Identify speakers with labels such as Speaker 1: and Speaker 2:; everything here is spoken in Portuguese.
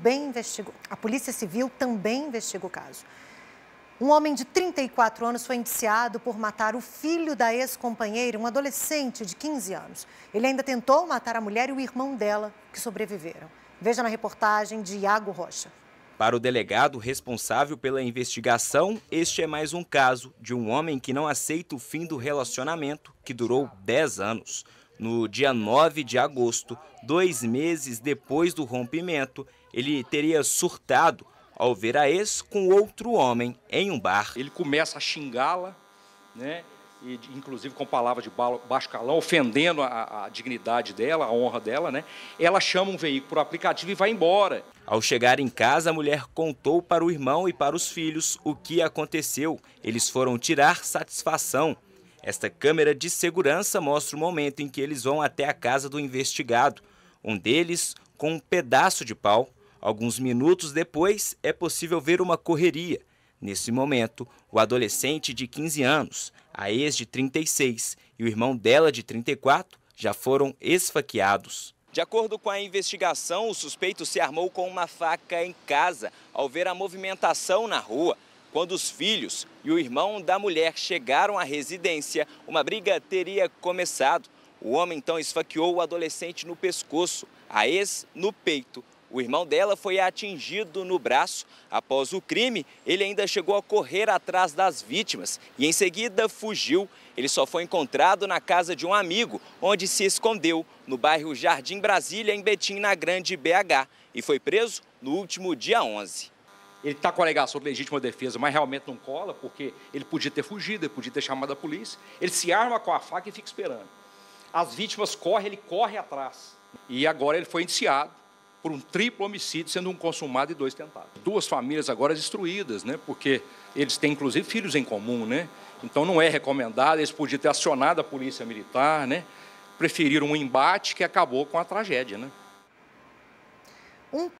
Speaker 1: também investigou, a Polícia Civil também investiga o caso. Um homem de 34 anos foi indiciado por matar o filho da ex-companheira, um adolescente de 15 anos. Ele ainda tentou matar a mulher e o irmão dela, que sobreviveram. Veja na reportagem de Iago Rocha.
Speaker 2: Para o delegado responsável pela investigação, este é mais um caso de um homem que não aceita o fim do relacionamento, que durou 10 anos. No dia 9 de agosto, dois meses depois do rompimento, ele teria surtado ao ver a ex com outro homem em um bar. Ele começa
Speaker 3: a xingá-la, né? E, inclusive com palavras de baixo calão, ofendendo
Speaker 2: a, a, dignidade dela, a honra dela, né? Ela chama um veículo por aplicativo e vai embora. Ao chegar em casa, a mulher contou para o irmão e para os filhos o que aconteceu. Eles foram tirar satisfação. Esta câmera de segurança mostra o momento em que eles vão até a casa do investigado. Um deles com um pedaço de pau. Alguns minutos depois, é possível ver uma correria. Nesse momento, o adolescente de 15 anos, a ex de 36 e o irmão dela de 34 já foram esfaqueados. De acordo com a investigação, o suspeito se armou com uma faca em casa ao ver a movimentação na rua. Quando os filhos e o irmão da mulher chegaram à residência, uma briga teria começado. O homem então esfaqueou o adolescente no pescoço, a ex no peito. O irmão dela foi atingido no braço. Após o crime, ele ainda chegou a correr atrás das vítimas e em seguida fugiu. Ele só foi encontrado na casa de um amigo, onde se escondeu, no bairro Jardim Brasília, em Betim, na Grande BH, e foi preso no último dia 11. Ele está com a alegação de legítima defesa, mas realmente não cola, porque
Speaker 3: ele podia ter fugido, ele podia ter chamado a polícia. Ele se arma com a faca e fica esperando. As vítimas correm, ele corre atrás. E agora ele foi indiciado por um triplo homicídio, sendo um consumado e dois tentados. Duas famílias agora destruídas, né? Porque eles têm inclusive filhos em comum, né? Então não é recomendado, eles podiam ter acionado a polícia militar, né? Preferiram um embate que acabou com a tragédia, né?
Speaker 1: Um